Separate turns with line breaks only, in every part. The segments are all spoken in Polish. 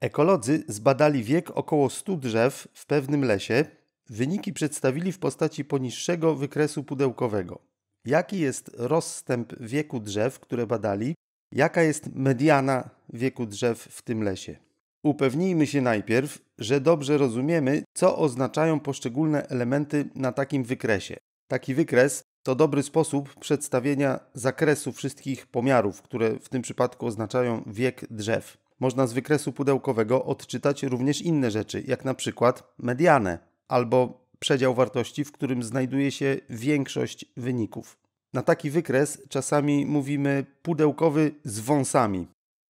Ekolodzy zbadali wiek około 100 drzew w pewnym lesie. Wyniki przedstawili w postaci poniższego wykresu pudełkowego. Jaki jest rozstęp wieku drzew, które badali? Jaka jest mediana wieku drzew w tym lesie? Upewnijmy się najpierw, że dobrze rozumiemy, co oznaczają poszczególne elementy na takim wykresie. Taki wykres to dobry sposób przedstawienia zakresu wszystkich pomiarów, które w tym przypadku oznaczają wiek drzew można z wykresu pudełkowego odczytać również inne rzeczy, jak na przykład medianę albo przedział wartości, w którym znajduje się większość wyników. Na taki wykres czasami mówimy pudełkowy z wąsami.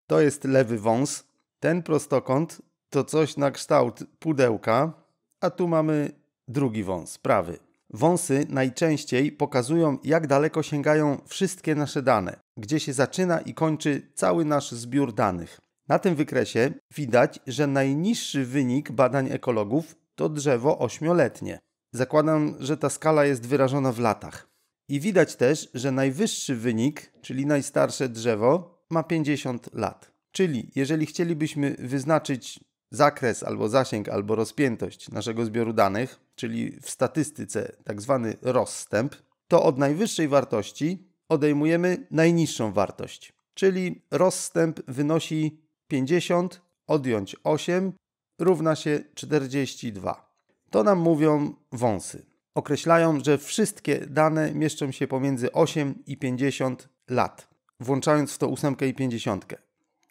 To jest lewy wąs, ten prostokąt to coś na kształt pudełka, a tu mamy drugi wąs, prawy. Wąsy najczęściej pokazują, jak daleko sięgają wszystkie nasze dane, gdzie się zaczyna i kończy cały nasz zbiór danych. Na tym wykresie widać, że najniższy wynik badań ekologów to drzewo ośmioletnie. Zakładam, że ta skala jest wyrażona w latach. I widać też, że najwyższy wynik, czyli najstarsze drzewo, ma 50 lat. Czyli jeżeli chcielibyśmy wyznaczyć zakres albo zasięg albo rozpiętość naszego zbioru danych, czyli w statystyce tak zwany rozstęp, to od najwyższej wartości odejmujemy najniższą wartość. Czyli rozstęp wynosi 50 odjąć 8 równa się 42. To nam mówią wąsy. Określają, że wszystkie dane mieszczą się pomiędzy 8 i 50 lat, włączając w to 8 i 50.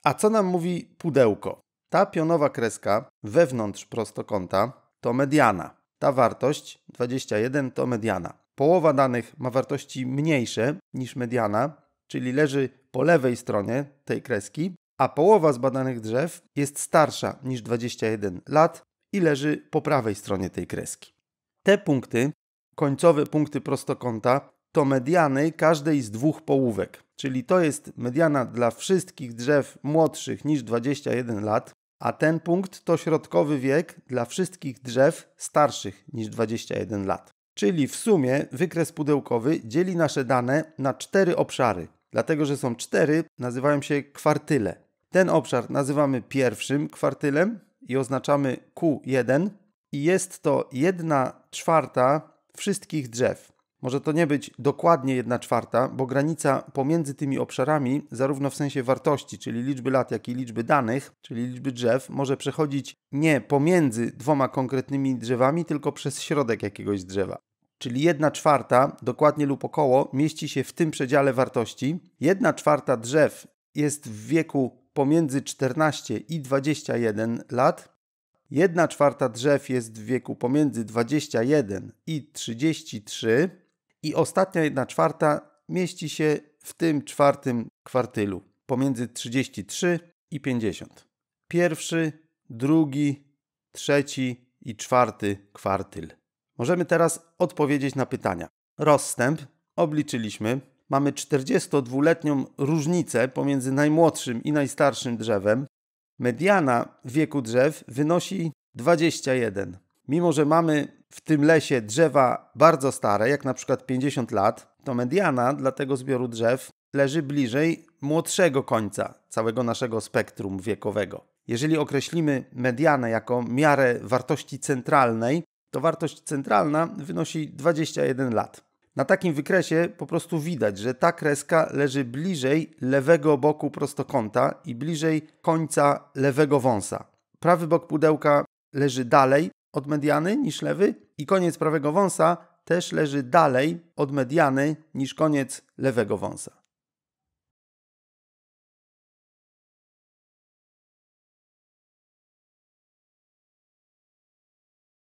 A co nam mówi pudełko? Ta pionowa kreska wewnątrz prostokąta to mediana. Ta wartość 21 to mediana. Połowa danych ma wartości mniejsze niż mediana, czyli leży po lewej stronie tej kreski, a połowa zbadanych drzew jest starsza niż 21 lat i leży po prawej stronie tej kreski. Te punkty, końcowe punkty prostokąta, to mediany każdej z dwóch połówek, czyli to jest mediana dla wszystkich drzew młodszych niż 21 lat, a ten punkt to środkowy wiek dla wszystkich drzew starszych niż 21 lat. Czyli w sumie wykres pudełkowy dzieli nasze dane na cztery obszary, dlatego że są cztery, nazywają się kwartyle. Ten obszar nazywamy pierwszym kwartylem i oznaczamy Q1 i jest to 1 czwarta wszystkich drzew. Może to nie być dokładnie 1 czwarta, bo granica pomiędzy tymi obszarami, zarówno w sensie wartości, czyli liczby lat, jak i liczby danych, czyli liczby drzew, może przechodzić nie pomiędzy dwoma konkretnymi drzewami, tylko przez środek jakiegoś drzewa. Czyli 1 czwarta, dokładnie lub około, mieści się w tym przedziale wartości. 1 czwarta drzew jest w wieku pomiędzy 14 i 21 lat. 1 czwarta drzew jest w wieku pomiędzy 21 i 33 i ostatnia 1 czwarta mieści się w tym czwartym kwartylu pomiędzy 33 i 50. Pierwszy, drugi, trzeci i czwarty kwartyl. Możemy teraz odpowiedzieć na pytania. Rozstęp obliczyliśmy mamy 42-letnią różnicę pomiędzy najmłodszym i najstarszym drzewem. Mediana wieku drzew wynosi 21. Mimo, że mamy w tym lesie drzewa bardzo stare, jak na przykład 50 lat, to mediana dla tego zbioru drzew leży bliżej młodszego końca całego naszego spektrum wiekowego. Jeżeli określimy medianę jako miarę wartości centralnej, to wartość centralna wynosi 21 lat. Na takim wykresie po prostu widać, że ta kreska leży bliżej lewego boku prostokąta i bliżej końca lewego wąsa. Prawy bok pudełka leży dalej od mediany niż lewy i koniec prawego wąsa też leży dalej od mediany niż koniec lewego wąsa.